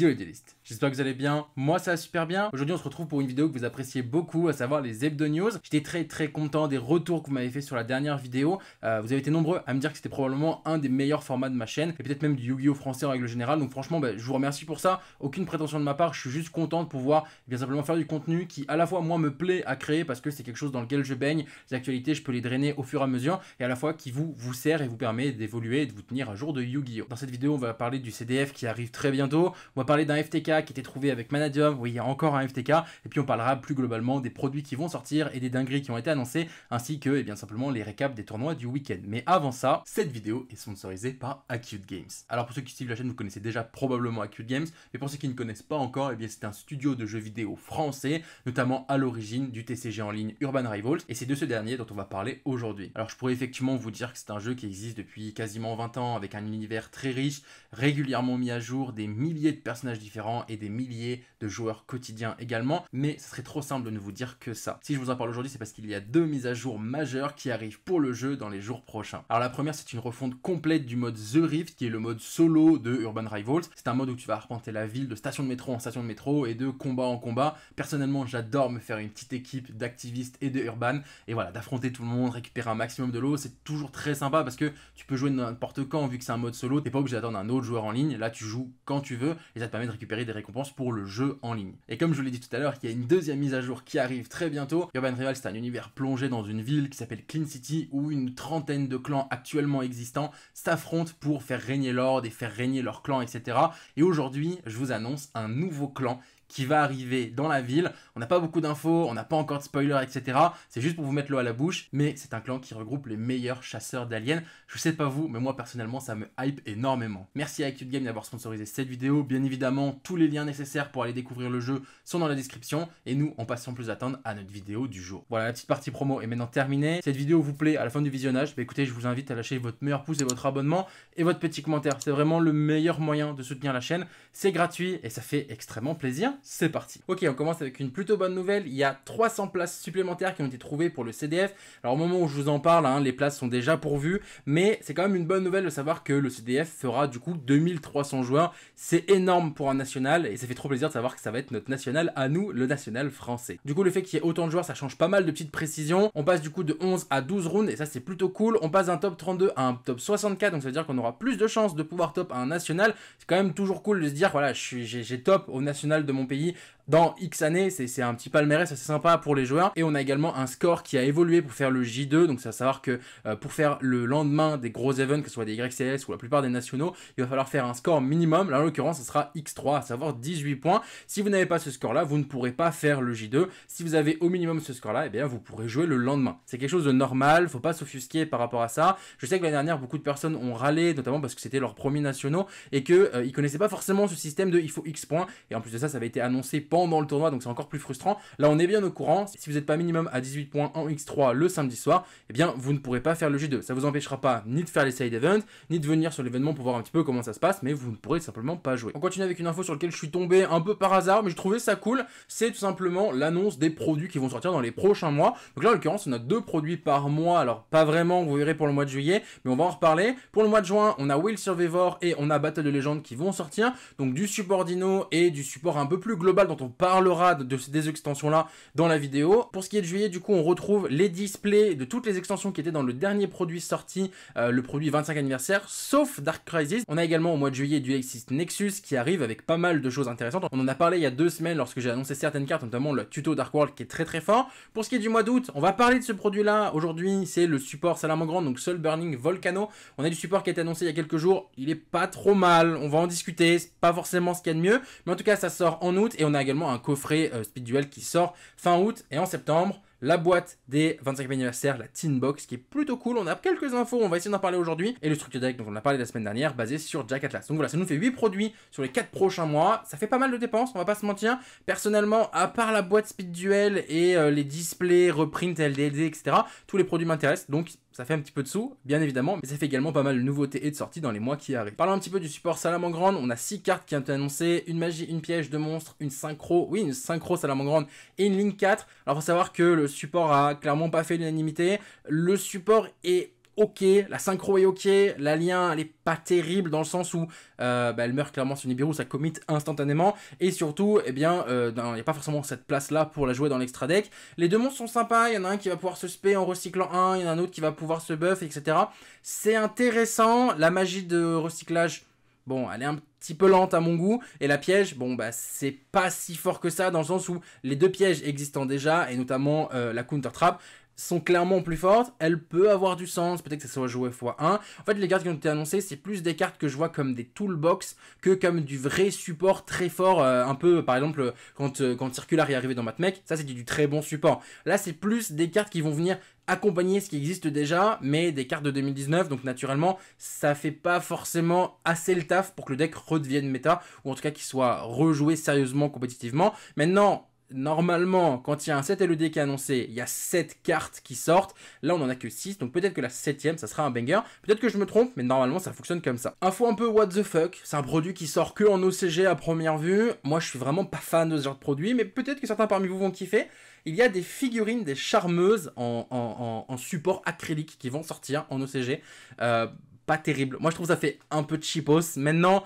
les j'espère que vous allez bien, moi ça va super bien. Aujourd'hui on se retrouve pour une vidéo que vous appréciez beaucoup, à savoir les hebdo news. J'étais très très content des retours que vous m'avez fait sur la dernière vidéo. Euh, vous avez été nombreux à me dire que c'était probablement un des meilleurs formats de ma chaîne, et peut-être même du Yu-Gi-Oh français en règle générale. Donc franchement bah, je vous remercie pour ça, aucune prétention de ma part, je suis juste content de pouvoir eh bien simplement faire du contenu qui à la fois moi me plaît à créer parce que c'est quelque chose dans lequel je baigne, les actualités je peux les drainer au fur et à mesure, et à la fois qui vous, vous sert et vous permet d'évoluer et de vous tenir à jour de Yu-Gi-Oh. Dans cette vidéo on va parler du CDF qui arrive très bientôt parler d'un FTK qui était trouvé avec Manadium, oui, il y a encore un FTK, et puis on parlera plus globalement des produits qui vont sortir et des dingueries qui ont été annoncées, ainsi que, et eh bien simplement, les récaps des tournois du week-end. Mais avant ça, cette vidéo est sponsorisée par Acute Games. Alors pour ceux qui suivent la chaîne, vous connaissez déjà probablement Acute Games, mais pour ceux qui ne connaissent pas encore, et eh bien c'est un studio de jeux vidéo français, notamment à l'origine du TCG en ligne Urban Rivals, et c'est de ce dernier dont on va parler aujourd'hui. Alors je pourrais effectivement vous dire que c'est un jeu qui existe depuis quasiment 20 ans, avec un univers très riche, régulièrement mis à jour, des milliers de personnes personnages différents et des milliers de joueurs quotidiens également, mais ce serait trop simple de ne vous dire que ça. Si je vous en parle aujourd'hui, c'est parce qu'il y a deux mises à jour majeures qui arrivent pour le jeu dans les jours prochains. Alors la première, c'est une refonte complète du mode The Rift, qui est le mode solo de Urban Rivals. C'est un mode où tu vas arpenter la ville de station de métro en station de métro et de combat en combat. Personnellement, j'adore me faire une petite équipe d'activistes et de urban, et voilà, d'affronter tout le monde, récupérer un maximum de l'eau, c'est toujours très sympa parce que tu peux jouer n'importe quand vu que c'est un mode solo, t'es pas obligé d'attendre un autre joueur en ligne, là tu joues quand tu veux, et ça te permet de récupérer des récompenses pour le jeu en ligne. Et comme je vous l'ai dit tout à l'heure, il y a une deuxième mise à jour qui arrive très bientôt. Urban Rival, c'est un univers plongé dans une ville qui s'appelle Clean City où une trentaine de clans actuellement existants s'affrontent pour faire régner l'ordre et faire régner leur clan, etc. Et aujourd'hui, je vous annonce un nouveau clan qui va arriver dans la ville. On n'a pas beaucoup d'infos, on n'a pas encore de spoilers, etc. C'est juste pour vous mettre l'eau à la bouche, mais c'est un clan qui regroupe les meilleurs chasseurs d'aliens. Je sais pas vous, mais moi personnellement, ça me hype énormément. Merci à Acute Game d'avoir sponsorisé cette vidéo. Bien évidemment, tous les liens nécessaires pour aller découvrir le jeu sont dans la description. Et nous, on passe sans plus attendre à notre vidéo du jour. Voilà, la petite partie promo est maintenant terminée. Cette vidéo vous plaît à la fin du visionnage, bah écoutez, je vous invite à lâcher votre meilleur pouce et votre abonnement et votre petit commentaire. C'est vraiment le meilleur moyen de soutenir la chaîne. C'est gratuit et ça fait extrêmement plaisir c'est parti. Ok, on commence avec une plutôt bonne nouvelle. Il y a 300 places supplémentaires qui ont été trouvées pour le CDF. Alors au moment où je vous en parle, hein, les places sont déjà pourvues, mais c'est quand même une bonne nouvelle de savoir que le CDF fera du coup 2300 joueurs. C'est énorme pour un national et ça fait trop plaisir de savoir que ça va être notre national à nous, le national français. Du coup, le fait qu'il y ait autant de joueurs, ça change pas mal de petites précisions. On passe du coup de 11 à 12 rounds et ça c'est plutôt cool. On passe d'un top 32 à un top 64, donc ça veut dire qu'on aura plus de chances de pouvoir top à un national. C'est quand même toujours cool de se dire voilà, j'ai top au national de mon pays dans X années. C'est un petit palmarès c'est sympa pour les joueurs. Et on a également un score qui a évolué pour faire le J2. Donc, c'est à savoir que euh, pour faire le lendemain des gros events, que ce soit des YCS ou la plupart des nationaux, il va falloir faire un score minimum. Là, en l'occurrence, ce sera X3, à savoir 18 points. Si vous n'avez pas ce score-là, vous ne pourrez pas faire le J2. Si vous avez au minimum ce score-là, et eh bien, vous pourrez jouer le lendemain. C'est quelque chose de normal. Faut pas s'offusquer par rapport à ça. Je sais que l'année dernière, beaucoup de personnes ont râlé, notamment parce que c'était leur premier nationaux et que euh, ils connaissaient pas forcément ce système de il faut X points. Et en plus de ça, ça avait annoncé pendant le tournoi, donc c'est encore plus frustrant. Là, on est bien au courant. Si vous n'êtes pas minimum à 18 points en X3 le samedi soir, et eh bien, vous ne pourrez pas faire le G2. Ça vous empêchera pas ni de faire les side events, ni de venir sur l'événement pour voir un petit peu comment ça se passe, mais vous ne pourrez simplement pas jouer. On continue avec une info sur laquelle je suis tombé un peu par hasard, mais je trouvais ça cool. C'est tout simplement l'annonce des produits qui vont sortir dans les prochains mois. Donc là, en l'occurrence, on a deux produits par mois. Alors, pas vraiment, vous verrez pour le mois de juillet, mais on va en reparler. Pour le mois de juin, on a Will Survivor et on a Battle de Légende qui vont sortir. Donc, du support Dino et du support un peu plus plus global dont on parlera de, des extensions-là dans la vidéo. Pour ce qui est de juillet, du coup, on retrouve les displays de toutes les extensions qui étaient dans le dernier produit sorti, euh, le produit 25 anniversaire, sauf Dark Crisis. On a également au mois de juillet du Axis Nexus qui arrive avec pas mal de choses intéressantes. On en a parlé il y a deux semaines lorsque j'ai annoncé certaines cartes, notamment le tuto Dark World qui est très très fort. Pour ce qui est du mois d'août, on va parler de ce produit-là. Aujourd'hui, c'est le support Salamangrand donc Soul Burning Volcano. On a du support qui a été annoncé il y a quelques jours. Il est pas trop mal. On va en discuter. C'est pas forcément ce qu'il y a de mieux. Mais en tout cas, ça sort en et on a également un coffret euh, Speed Duel qui sort fin août et en septembre. La boîte des 25e anniversaire, la Tin Box, qui est plutôt cool. On a quelques infos, on va essayer d'en parler aujourd'hui. Et le structure deck dont on a parlé la semaine dernière, basé sur Jack Atlas. Donc voilà, ça nous fait 8 produits sur les 4 prochains mois. Ça fait pas mal de dépenses, on va pas se mentir. Personnellement, à part la boîte Speed Duel et euh, les displays, reprints, LDLD, etc., tous les produits m'intéressent. Donc ça fait un petit peu de sous, bien évidemment, mais ça fait également pas mal de nouveautés et de sorties dans les mois qui arrivent. Parlons un petit peu du support Salamangrande, on a 6 cartes qui ont été annoncées, une magie, une piège, deux monstres, une synchro, oui, une synchro Salamangrande et une ligne 4. Alors faut savoir que le support a clairement pas fait l'unanimité, le support est ok, la synchro est ok, la lien elle est pas terrible dans le sens où euh, bah, elle meurt clairement sur Nibiru, ça commit instantanément, et surtout, eh bien, euh, il n'y a pas forcément cette place là pour la jouer dans l'extra deck. Les deux monstres sont sympas, il y en a un qui va pouvoir se spé en recyclant un, il y en a un autre qui va pouvoir se buff, etc. C'est intéressant, la magie de recyclage, bon, elle est un petit peu lente à mon goût, et la piège, bon, bah, c'est pas si fort que ça, dans le sens où les deux pièges existant déjà, et notamment euh, la counter trap, sont clairement plus fortes, elle peut avoir du sens, peut-être que ça soit joué x1. En fait, les cartes qui ont été annoncées, c'est plus des cartes que je vois comme des toolbox que comme du vrai support très fort, euh, un peu, par exemple, quand, euh, quand Circular est arrivé dans Matmec, ça c'est du, très bon support. Là, c'est plus des cartes qui vont venir accompagner ce qui existe déjà, mais des cartes de 2019, donc naturellement, ça fait pas forcément assez le taf pour que le deck redevienne méta, ou en tout cas qu'il soit rejoué sérieusement compétitivement. Maintenant, normalement, quand il y a un 7 LED qui est annoncé, il y a 7 cartes qui sortent. Là, on en a que 6, donc peut-être que la 7ème, ça sera un banger. Peut-être que je me trompe, mais normalement, ça fonctionne comme ça. Info un peu what the fuck, c'est un produit qui sort que en OCG à première vue. Moi, je suis vraiment pas fan de ce genre de produit, mais peut-être que certains parmi vous vont kiffer. Il y a des figurines, des charmeuses en, support acrylique qui vont sortir en OCG. Euh, pas terrible. Moi, je trouve ça fait un peu cheapos. Maintenant,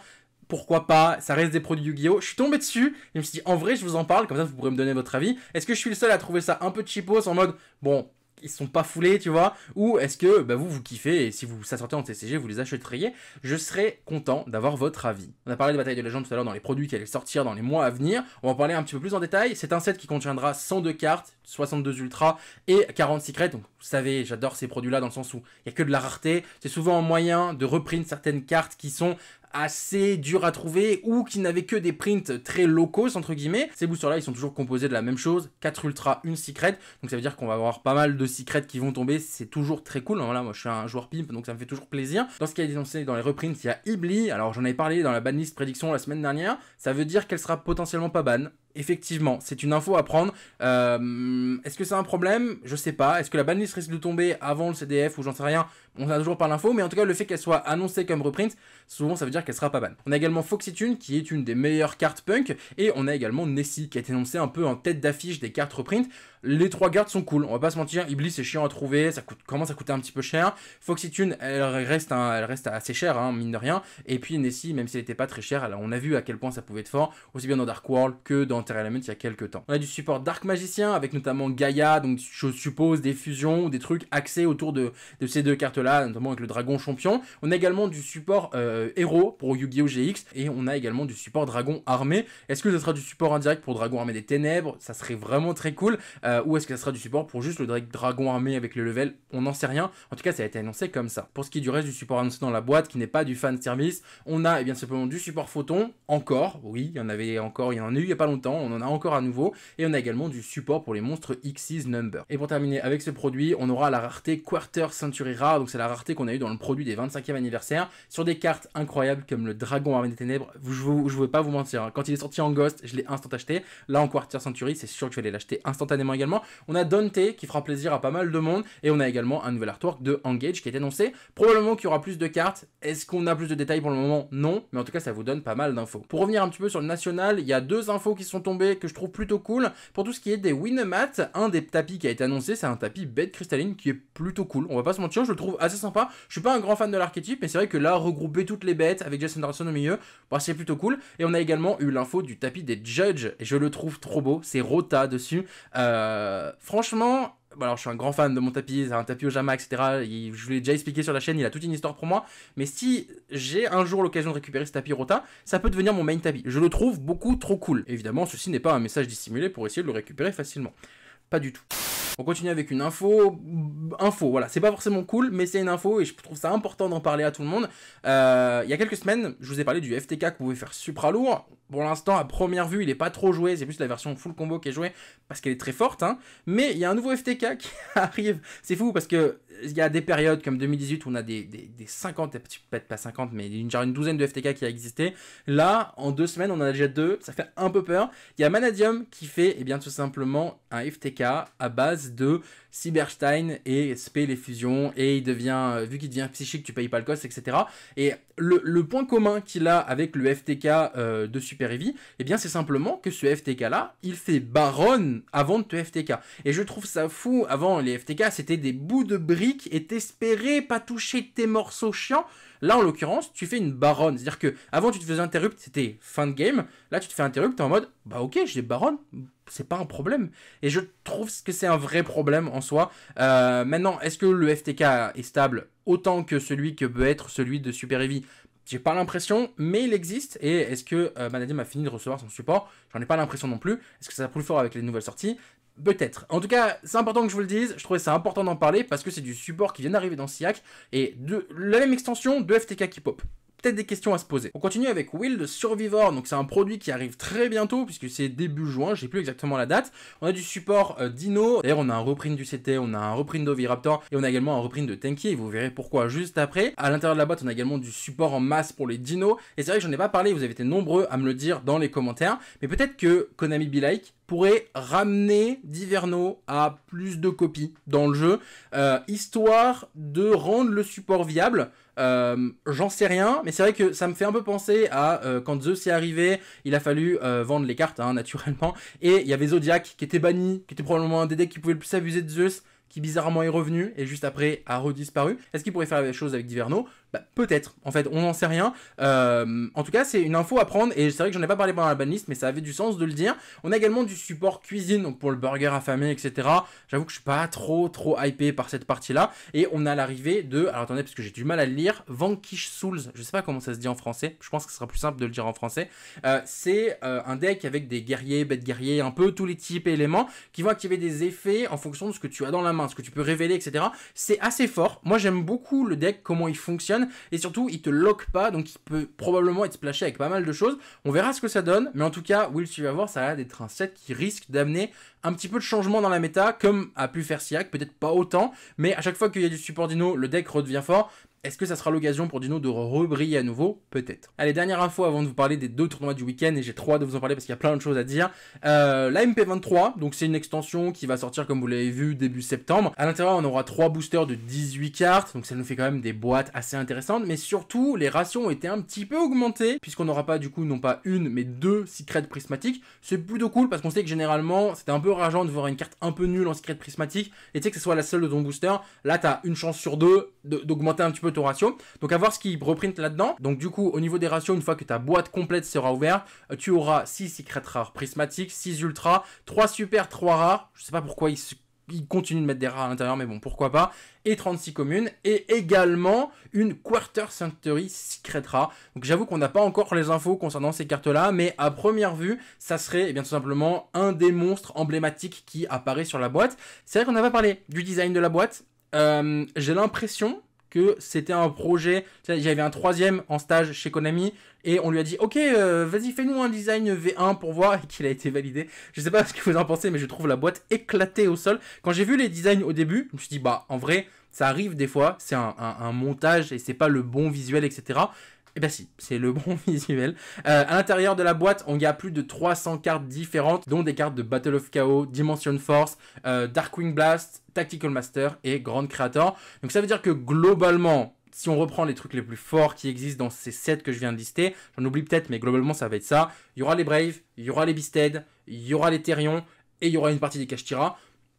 pourquoi pas, ça reste des produits Yu-Gi-Oh! Je suis tombé dessus, et je me suis dit, en vrai, je vous en parle, comme ça vous pourrez me donner votre avis. Est-ce que je suis le seul à trouver ça un peu cheapos en mode, bon, ils sont pas foulés, tu vois Ou est-ce que bah, vous, vous kiffez et si vous ça sortait en TCG, vous les achèteriez Je serais content d'avoir votre avis. On a parlé de Bataille de Légende tout à l'heure dans les produits qui allaient sortir dans les mois à venir. On va en parler un petit peu plus en détail. C'est un set qui contiendra 102 cartes, 62 ultra et 40 secrets. Donc vous savez, j'adore ces produits-là dans le sens où il n'y a que de la rareté. C'est souvent un moyen de reprendre certaines cartes qui sont assez dur à trouver ou qui n'avaient que des prints très locaux entre guillemets. Ces boosters là ils sont toujours composés de la même chose, 4 ultra, une secret. Donc ça veut dire qu'on va avoir pas mal de secrets qui vont tomber, c'est toujours très cool. Voilà, hein, moi je suis un joueur pimp donc ça me fait toujours plaisir. Dans ce qui est dénoncé dans les reprints, il y a Ibli. Alors j'en avais parlé dans la banlist prédiction la semaine dernière, ça veut dire qu'elle sera potentiellement pas ban effectivement, c'est une info à prendre. Euh, est-ce que c'est un problème Je sais pas. Est-ce que la banlist risque de tomber avant le CDF ou j'en sais rien On n'a toujours pas l'info, mais en tout cas, le fait qu'elle soit annoncée comme reprint, souvent ça veut dire qu'elle sera pas ban. On a également Foxytune qui est une des meilleures cartes punk et on a également Nessie qui a été annoncée un peu en tête d'affiche des cartes reprint. Les trois gardes sont cool, on va pas se mentir. Iblis c'est chiant à trouver, ça commence à coûter un petit peu cher. Foxy elle reste, elle reste assez chère, hein, mine de rien. Et puis Nessie, même si elle n'était pas très chère, on a vu à quel point ça pouvait être fort, aussi bien dans Dark World que dans Terra Element il y a quelques temps. On a du support Dark Magicien avec notamment Gaia, donc je suppose des fusions, des trucs axés autour de, ces deux cartes-là, notamment avec le Dragon Champion. On a également du support euh, Héros pour Yu-Gi-Oh! GX et on a également du support Dragon Armé. Est-ce que ce sera du support indirect pour Dragon Armé des Ténèbres Ça serait vraiment très cool. Euh, ou est-ce que ça sera du support pour juste le Dragon armé avec le level On n'en sait rien. En tout cas, ça a été annoncé comme ça. Pour ce qui est du reste du support annoncé dans la boîte, qui n'est pas du fan service, on a eh bien simplement du support photon, encore, oui, il y en avait encore, il y en a eu il n'y a pas longtemps, on en a encore à nouveau, et on a également du support pour les monstres X's Number. Et pour terminer avec ce produit, on aura la rareté Quarter Century Rare, donc c'est la rareté qu'on a eu dans le produit des 25e anniversaire, sur des cartes incroyables comme le Dragon armé des Ténèbres, je ne veux pas vous mentir, hein. quand il est sorti en Ghost, je l'ai instant acheté, là en Quarter Century, c'est sûr que je vais l'acheter instantanément on a Dante qui fera plaisir à pas mal de monde. Et on a également un nouvel artwork de Engage qui est annoncé. Probablement qu'il y aura plus de cartes. Est-ce qu'on a plus de détails pour le moment Non. Mais en tout cas, ça vous donne pas mal d'infos. Pour revenir un petit peu sur le national, il y a deux infos qui sont tombées que je trouve plutôt cool. Pour tout ce qui est des Winemats, un des tapis qui a été annoncé, c'est un tapis bête cristalline qui est plutôt cool. On va pas se mentir, je le trouve assez sympa. Je suis pas un grand fan de l'archétype, mais c'est vrai que là, regrouper toutes les bêtes avec Jason Anderson au milieu, bah, c'est plutôt cool. Et on a également eu l'info du tapis des Judges. Et je le trouve trop beau. C'est Rota dessus. Euh, euh, franchement, alors je suis un grand fan de mon tapis, un tapis au jama, etc. je vous l'ai déjà expliqué sur la chaîne, il a toute une histoire pour moi. Mais si j'ai un jour l'occasion de récupérer ce tapis Rota, ça peut devenir mon main tapis. Je le trouve beaucoup trop cool. Évidemment, ceci n'est pas un message dissimulé pour essayer de le récupérer facilement. Pas du tout. On continue avec une info. Info, voilà. C'est pas forcément cool, mais c'est une info et je trouve ça important d'en parler à tout le monde. Euh, il y a quelques semaines, je vous ai parlé du FTK que vous pouvez faire supra lourd. Pour l'instant, à première vue, il est pas trop joué. C'est plus la version full combo qui est jouée parce qu'elle est très forte. Hein. Mais il y a un nouveau FTK qui arrive. C'est fou parce que il y a des périodes comme 2018 où on a des, des, des 50, peut-être pas 50, mais une, une douzaine de FTK qui a existé. Là, en deux semaines, on en a déjà deux. Ça fait un peu peur. Il y a Manadium qui fait, et eh bien, tout simplement un FTK à base de Cyberstein et SP les fusions et il devient euh, vu qu'il devient psychique tu payes pas le cost etc et le, point commun qu'il a avec le FTK euh, de Super Heavy eh bien c'est simplement que ce FTK là il fait baronne avant de te FTK et je trouve ça fou avant les FTK c'était des bouts de briques et t'espérais pas toucher tes morceaux chiants Là, en l'occurrence, tu fais une baronne. C'est-à-dire que avant, tu te faisais interrupt, c'était fin de game. Là, tu te fais interrupt, t'es en mode, bah ok, j'ai baronne, c'est pas un problème. Et je trouve que c'est un vrai problème en soi. Euh, maintenant, est-ce que le FTK est stable autant que celui que peut être celui de Super Heavy j'ai pas l'impression, mais il existe. Et est-ce que euh, Manadim a fini de recevoir son support J'en ai pas l'impression non plus. Est-ce que ça plus fort avec les nouvelles sorties Peut-être. En tout cas, c'est important que je vous le dise. Je trouvais ça important d'en parler parce que c'est du support qui vient d'arriver dans SIAC. Et de la même extension de FTK qui pop peut-être des questions à se poser. On continue avec Will Survivor, donc c'est un produit qui arrive très bientôt puisque c'est début juin, j'ai plus exactement la date. On a du support euh, Dino, d'ailleurs on a un reprint du CT, on a un reprint d'Oviraptor et on a également un reprint de Tenki et vous verrez pourquoi juste après. À l'intérieur de la boîte on a également du support en masse pour les dinos et c'est vrai que j'en ai pas parlé, vous avez été nombreux à me le dire dans les commentaires, mais peut-être que Konami Be Like pourrait ramener Diverno à plus de copies dans le jeu, euh, histoire de rendre le support viable euh, j'en sais rien, mais c'est vrai que ça me fait un peu penser à euh, quand Zeus est arrivé, il a fallu euh, vendre les cartes, hein, naturellement, et il y avait Zodiac qui était banni, qui était probablement un des decks qui pouvait le plus abuser de Zeus qui bizarrement est revenu et juste après a redisparu. Est-ce qu'il pourrait faire la même chose avec Diverno bah, Peut-être, en fait, on n'en sait rien. Euh, en tout cas, c'est une info à prendre et c'est vrai que j'en ai pas parlé pendant la banlist, mais ça avait du sens de le dire. On a également du support cuisine donc pour le burger affamé, etc. J'avoue que je suis pas trop trop hypé par cette partie-là. Et on a l'arrivée de, alors attendez, parce que j'ai du mal à le lire, Vanquish Souls, je sais pas comment ça se dit en français, je pense que ce sera plus simple de le dire en français. Euh, c'est euh, un deck avec des guerriers, bêtes guerriers, un peu tous les types et éléments qui vont activer des effets en fonction de ce que tu as dans la main ce que tu peux révéler, etc. C'est assez fort. Moi, j'aime beaucoup le deck, comment il fonctionne, et surtout, il te lock pas, donc il peut probablement être splashé avec pas mal de choses. On verra ce que ça donne, mais en tout cas, Will voir, ça a l'air d'être un set qui risque d'amener un petit peu de changement dans la méta, comme a pu faire Siak, peut-être pas autant, mais à chaque fois qu'il y a du support dino, le deck redevient fort. Est-ce que ça sera l'occasion pour Dino de rebriller à nouveau Peut-être. Allez, dernière info avant de vous parler des deux tournois du week-end, et j'ai trop hâte de vous en parler parce qu'il y a plein de choses à dire. Euh, la MP23, donc c'est une extension qui va sortir, comme vous l'avez vu, début septembre. À l'intérieur, on aura trois boosters de 18 cartes, donc ça nous fait quand même des boîtes assez intéressantes, mais surtout, les rations ont été un petit peu augmentées puisqu'on n'aura pas du coup, non pas une, mais deux secrets prismatiques. C'est plutôt cool parce qu'on sait que généralement, c'était un peu rageant de voir une carte un peu nulle en secret prismatique, et tu sais que ce soit la seule de ton booster, là t'as une chance sur deux d'augmenter un petit peu ratio. Donc à voir ce qu'il reprint là-dedans. Donc du coup, au niveau des ratios, une fois que ta boîte complète sera ouverte, euh, tu auras 6 secrets rares prismatiques, 6 ultra, 3 super, 3 rares. Je sais pas pourquoi ils continuent de mettre des rares à l'intérieur, mais bon, pourquoi pas. Et 36 communes. Et également une Quarter century Secret rare, Donc j'avoue qu'on n'a pas encore les infos concernant ces cartes-là, mais à première vue, ça serait eh bien tout simplement un des monstres emblématiques qui apparaît sur la boîte. C'est vrai qu'on n'a pas parlé du design de la boîte. Euh, j'ai l'impression que c'était un projet. J'avais un troisième en stage chez Konami et on lui a dit Ok, euh, vas-y, fais-nous un design V1 pour voir et qu'il a été validé. Je sais pas ce que vous en pensez, mais je trouve la boîte éclatée au sol. Quand j'ai vu les designs au début, je me suis dit Bah, en vrai, ça arrive des fois, c'est un, un montage et c'est pas le bon visuel, etc. Eh ben si, c'est le bon visuel. Euh, à l'intérieur de la boîte, on y a plus de 300 cartes différentes, dont des cartes de Battle of Chaos, Dimension Force, euh, Darkwing Blast, Tactical Master et Grand Creator. Donc ça veut dire que globalement, si on reprend les trucs les plus forts qui existent dans ces sets que je viens de lister, j'en oublie peut-être, mais globalement ça va être ça. Il y aura les Braves, il y aura les Beasted, il y aura les Therion et il y aura une partie des Kashtira.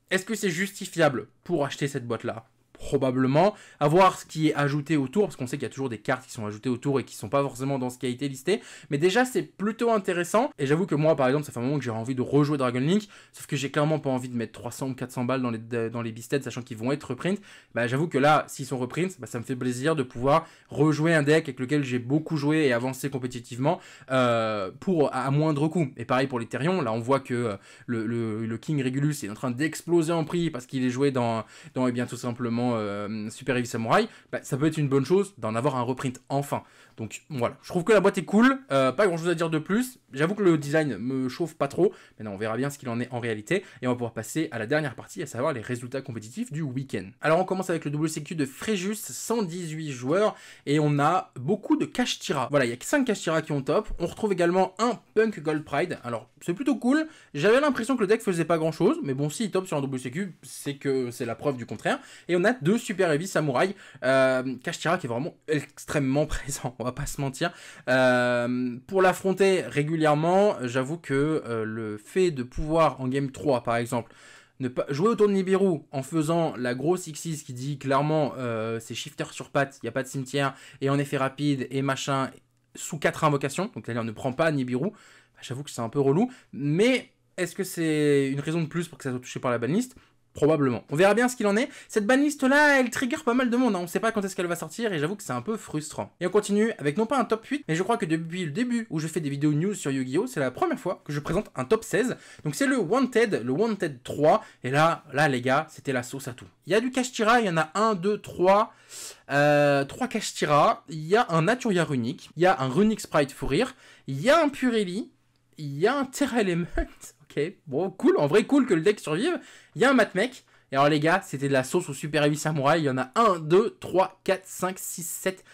Est-ce que c'est justifiable pour acheter cette boîte-là probablement. avoir ce qui est ajouté autour, parce qu'on sait qu'il y a toujours des cartes qui sont ajoutées autour et qui ne sont pas forcément dans ce qui a été listé. Mais déjà, c'est plutôt intéressant. Et j'avoue que moi, par exemple, ça fait un moment que j'ai envie de rejouer Dragon Link, sauf que j'ai clairement pas envie de mettre 300 ou 400 balles dans les, dans les sachant qu'ils vont être reprints. Bah, j'avoue que là, s'ils sont reprints, bah, ça me fait plaisir de pouvoir rejouer un deck avec lequel j'ai beaucoup joué et avancé compétitivement euh, pour à, moindre coût. Et pareil pour les Terrions là, on voit que euh, le, le, King Regulus est en train d'exploser en prix parce qu'il est joué dans, dans et eh bien tout simplement euh, Super Heavy Samurai, bah, ça peut être une bonne chose d'en avoir un reprint enfin. Donc voilà, je trouve que la boîte est cool, euh, pas grand chose à dire de plus. J'avoue que le design me chauffe pas trop, non, on verra bien ce qu'il en est en réalité. Et on va pouvoir passer à la dernière partie, à savoir les résultats compétitifs du week-end. Alors on commence avec le WCQ de Fréjus, 118 joueurs, et on a beaucoup de cash tira. Voilà, il y a 5 cash tira qui ont top. On retrouve également un Punk Gold Pride, alors c'est plutôt cool. J'avais l'impression que le deck faisait pas grand chose, mais bon, si il top sur un WCQ, c'est que c'est la preuve du contraire. Et on a deux Super Heavy Samurai, euh, cash tira qui est vraiment extrêmement présent pas se mentir. Euh, pour l'affronter régulièrement, j'avoue que euh, le fait de pouvoir en game 3 par exemple, ne pas jouer autour de Nibiru en faisant la grosse x qui dit clairement euh, c'est shifter sur patte, il n'y a pas de cimetière, et en effet rapide, et machin, sous 4 invocations, donc d'ailleurs ne prend pas Nibiru, bah, j'avoue que c'est un peu relou, mais est-ce que c'est une raison de plus pour que ça soit touché par la baliste? Probablement. On verra bien ce qu'il en est. Cette banliste là, elle trigger pas mal de monde. On hein. On sait pas quand est-ce qu'elle va sortir et j'avoue que c'est un peu frustrant. Et on continue avec non pas un top 8, mais je crois que depuis le début où je fais des vidéos news sur Yu-Gi-Oh, c'est la première fois que je présente un top 16. Donc c'est le Wanted, le Wanted 3. Et là, là les gars, c'était la sauce à tout. Il y a du Kashtira, il y en a un 2, 3. trois 3 euh, Kashtira, il y a un Naturia Runic, il y a un Runic Sprite Fourir, il y a un Purelli, il y a un Terra Element, ok, bon, cool, en vrai, cool que le deck survive. Il y a un matmec. Et alors, les gars, c'était de la sauce au Super Heavy Samouraï, Il y en a 1, 2, 3, 4, 5, 6, 7.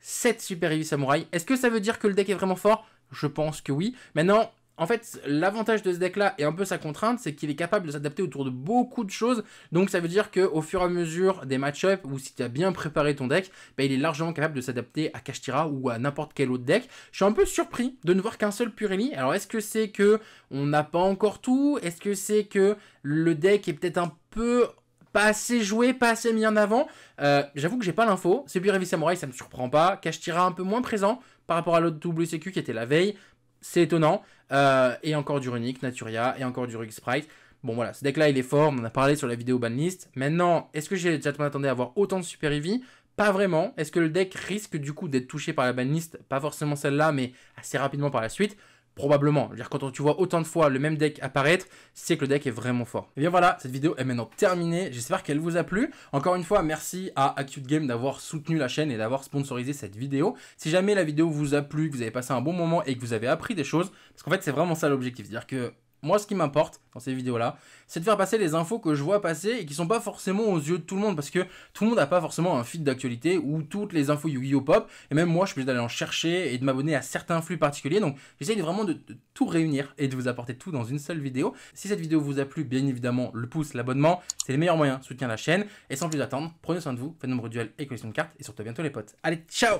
7 Super Heavy Samurai. Est-ce que ça veut dire que le deck est vraiment fort Je pense que oui. Maintenant, en fait, l'avantage de ce deck-là et un peu sa contrainte, c'est qu'il est capable de s'adapter autour de beaucoup de choses. Donc ça veut dire qu'au fur et à mesure des match-ups, ou si tu as bien préparé ton deck, bah, il est largement capable de s'adapter à Kashtira ou à n'importe quel autre deck. Je suis un peu surpris de ne voir qu'un seul Purelli. Alors est-ce que c'est que on n'a pas encore tout Est-ce que c'est que le deck est peut-être un peu pas assez joué, pas assez mis en avant. Euh, j'avoue que j'ai pas l'info. C'est Samurai, ça me surprend pas. Kashtira un peu moins présent par rapport à l'autre WCQ qui était la veille c'est étonnant. Euh, et encore du Runic, Naturia, et encore du Runic Sprite. Bon voilà, ce deck-là il est fort, on en a parlé sur la vidéo banlist. Maintenant, est-ce que j'ai déjà attendu à avoir autant de super Eevee Pas vraiment. Est-ce que le deck risque du coup d'être touché par la banlist Pas forcément celle-là, mais assez rapidement par la suite probablement. dire, quand tu vois autant de fois le même deck apparaître, c'est que le deck est vraiment fort. Et bien voilà, cette vidéo est maintenant terminée. J'espère qu'elle vous a plu. Encore une fois, merci à Acute Game d'avoir soutenu la chaîne et d'avoir sponsorisé cette vidéo. Si jamais la vidéo vous a plu, que vous avez passé un bon moment et que vous avez appris des choses, parce qu'en fait, c'est vraiment ça l'objectif. C'est-à-dire que moi, ce qui m'importe dans ces vidéos-là, c'est de faire passer les infos que je vois passer et qui sont pas forcément aux yeux de tout le monde parce que tout le monde n'a pas forcément un feed d'actualité où toutes les infos Yu-Gi-Oh! pop et même moi, je suis obligé d'aller en chercher et de m'abonner à certains flux particuliers. Donc, j'essaye vraiment de, tout réunir et de vous apporter tout dans une seule vidéo. Si cette vidéo vous a plu, bien évidemment, le pouce, l'abonnement, c'est les meilleurs moyens, soutenir la chaîne. Et sans plus attendre, prenez soin de vous, faites nombre duels et collection de cartes et surtout à bientôt les potes. Allez, ciao!